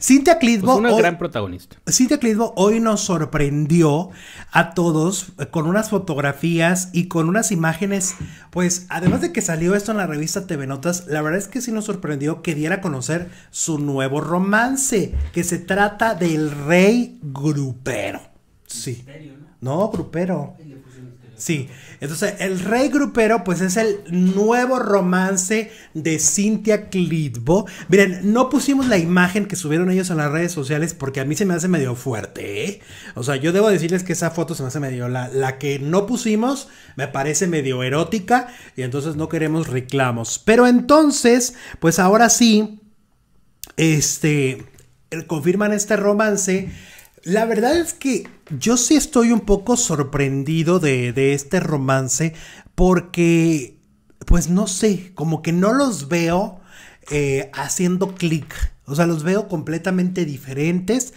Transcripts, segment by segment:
Cintia Clitbo. Pues gran protagonista. hoy nos sorprendió a todos eh, con unas fotografías y con unas imágenes. Pues además de que salió esto en la revista TV Notas, la verdad es que sí nos sorprendió que diera a conocer su nuevo romance, que se trata del rey grupero. Sí. ¿no? grupero. Sí. Entonces, el rey grupero, pues es el nuevo romance de Cynthia Clitbo. Miren, no pusimos la imagen que subieron ellos en las redes sociales porque a mí se me hace medio fuerte, ¿eh? O sea, yo debo decirles que esa foto se me hace medio. La, la que no pusimos me parece medio erótica y entonces no queremos reclamos. Pero entonces, pues ahora sí, este, eh, confirman este romance. La verdad es que yo sí estoy un poco sorprendido de, este romance porque, pues no sé, como que no los veo eh, haciendo clic. O sea, los veo completamente diferentes.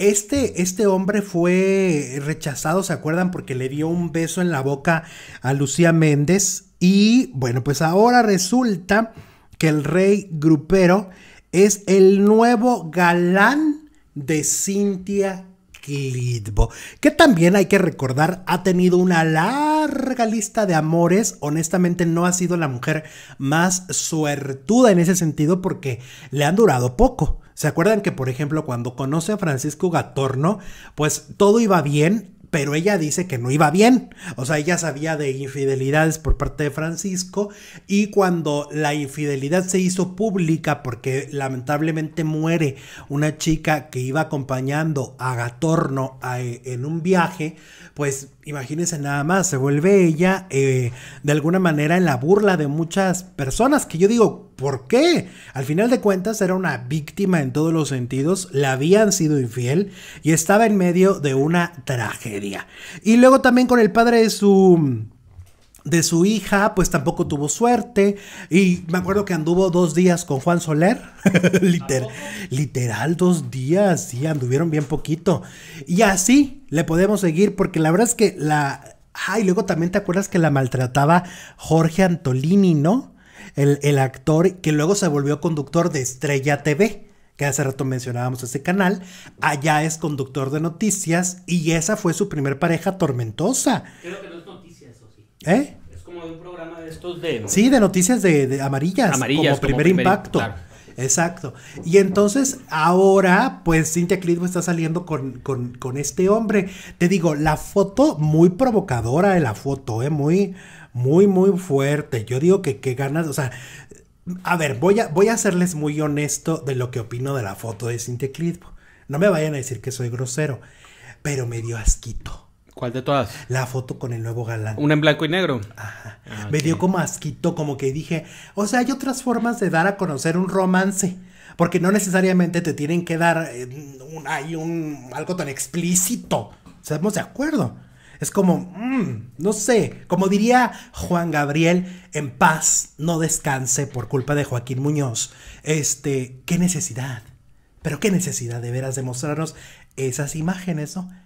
Este, este hombre fue rechazado, ¿se acuerdan? Porque le dio un beso en la boca a Lucía Méndez. Y bueno, pues ahora resulta que el rey grupero es el nuevo galán de Cynthia Clitbo, que también hay que recordar ha tenido una larga lista de amores. Honestamente no ha sido la mujer más suertuda en ese sentido porque le han durado poco. ¿Se acuerdan que, por ejemplo, cuando conoce a Francisco Gatorno, pues todo iba bien pero ella dice que no iba bien. O sea, ella sabía de infidelidades por parte de Francisco y cuando la infidelidad se hizo pública porque lamentablemente muere una chica que iba acompañando a Gatorno en un viaje, pues imagínense nada más, se vuelve ella eh, de alguna manera en la burla de muchas personas que yo digo, ¿Por qué? Al final de cuentas era una víctima en todos los sentidos, la habían sido infiel y estaba en medio de una tragedia. Y luego también con el padre de su de su hija, pues tampoco tuvo suerte. Y me acuerdo que anduvo dos días con Juan Soler. literal, dos días. Sí, anduvieron bien poquito. Y así le podemos seguir, porque la verdad es que la. Ay, ah, luego también te acuerdas que la maltrataba Jorge Antolini, ¿no? el, el actor que luego se volvió conductor de Estrella TV que hace rato mencionábamos ese canal, allá es conductor de noticias y esa fue su primer pareja tormentosa. Creo que no es noticias, sí. ¿Eh? Es como de un programa de estos de... Sí, de noticias de, de amarillas, como, primer, impacto. Exacto. Y entonces ahora, pues Cintia Clitbo está saliendo con, con, con, este hombre. Te digo, la foto muy provocadora de la foto, ¿eh? muy, muy, muy fuerte. Yo digo que qué ganas, o sea, a ver, voy a, voy a serles muy honesto de lo que opino de la foto de Cintia Clitbo. No me vayan a decir que soy grosero, pero me dio asquito. ¿Cuál de todas? La foto con el nuevo galán. Una en blanco y negro. Ajá. Ah, me dio como asquito, como que dije, o sea, hay otras formas de dar a conocer un romance. Porque no necesariamente te tienen que dar eh, un, hay un, algo tan explícito. Estamos de acuerdo. Es como, mm, no sé, como diría Juan Gabriel, en paz, no descanse por culpa de Joaquín Muñoz. Este, qué necesidad, pero qué necesidad de veras de mostrarnos esas imágenes, ¿no?